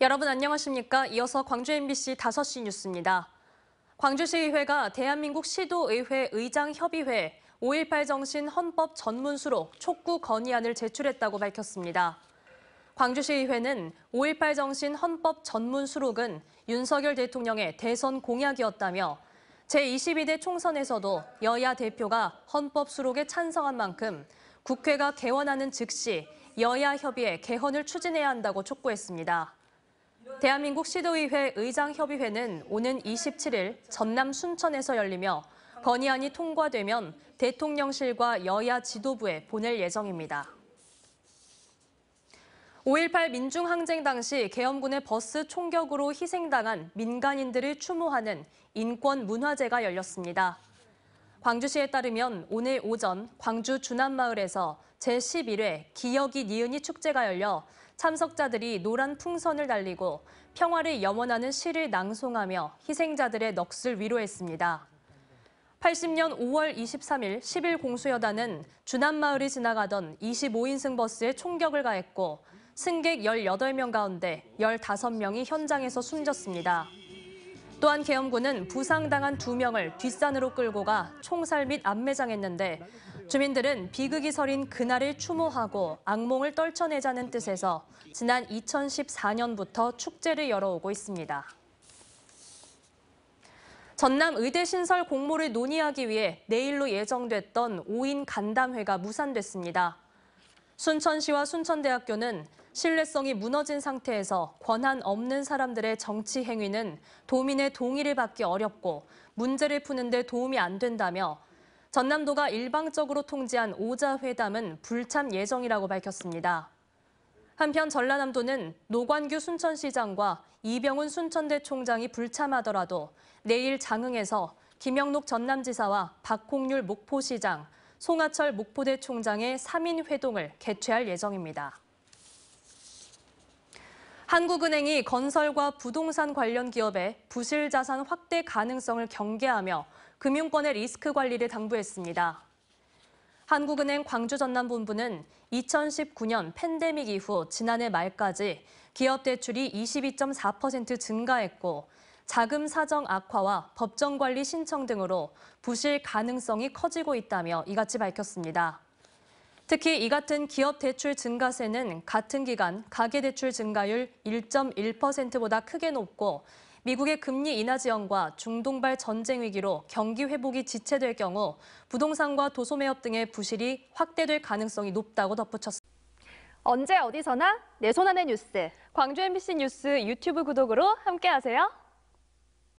여러분 안녕하십니까? 이어서 광주 MBC 5시 뉴스입니다. 광주시의회가 대한민국 시도의회 의장협의회 5.18 정신 헌법 전문수로 촉구 건의안을 제출했다고 밝혔습니다. 광주시의회는 5.18 정신 헌법 전문 수록은 윤석열 대통령의 대선 공약이었다며 제22대 총선에서도 여야 대표가 헌법 수록에 찬성한 만큼 국회가 개원하는 즉시 여야 협의회 개헌을 추진해야 한다고 촉구했습니다. 대한민국 시도의회 의장협의회는 오는 27일 전남 순천에서 열리며 건의안이 통과되면 대통령실과 여야 지도부에 보낼 예정입니다. 5.18 민중항쟁 당시 계엄군의 버스 총격으로 희생당한 민간인들을 추모하는 인권문화제가 열렸습니다. 광주시에 따르면 오늘 오전 광주 주남마을에서 제11회 기억이 니은이 축제가 열려 참석자들이 노란 풍선을 달리고 평화를 염원하는 시를 낭송하며 희생자들의 넋을 위로했습니다. 80년 5월 23일 10일 공수여단은 주남마을을 지나가던 25인승 버스에 총격을 가했고 승객 18명 가운데 15명이 현장에서 숨졌습니다. 또한 계엄군은 부상당한 2명을 뒷산으로 끌고 가 총살 및 안매장했는데 주민들은 비극이 서린 그날을 추모하고 악몽을 떨쳐내자는 뜻에서 지난 2014년부터 축제를 열어오고 있습니다. 전남 의대 신설 공모를 논의하기 위해 내일로 예정됐던 5인 간담회가 무산됐습니다. 순천시와 순천대학교는 신뢰성이 무너진 상태에서 권한 없는 사람들의 정치 행위는 도민의 동의를 받기 어렵고 문제를 푸는 데 도움이 안 된다며 전남도가 일방적으로 통지한 오자회담은 불참 예정이라고 밝혔습니다. 한편 전라남도는 노관규 순천시장과 이병훈 순천대 총장이 불참하더라도 내일 장흥에서 김영록 전남지사와 박홍률 목포시장, 송하철 목포대 총장의 3인 회동을 개최할 예정입니다. 한국은행이 건설과 부동산 관련 기업의 부실 자산 확대 가능성을 경계하며 금융권의 리스크 관리를 당부했습니다. 한국은행 광주전남본부는 2019년 팬데믹 이후 지난해 말까지 기업 대출이 22.4% 증가했고 자금 사정 악화와 법정 관리 신청 등으로 부실 가능성이 커지고 있다며 이같이 밝혔습니다. 특히 이 같은 기업 대출 증가세는 같은 기간 가계 대출 증가율 1.1%보다 크게 높고 미국의 금리 인하 지연과 중동발 전쟁 위기로 경기 회복이 지체될 경우 부동산과 도소매업 등의 부실이 확대될 가능성이 높다고 덧붙였습니다. 언제 어디서나 내 손안의 뉴스. 광주 MBC 뉴스 유튜브 구독으로 함께하세요.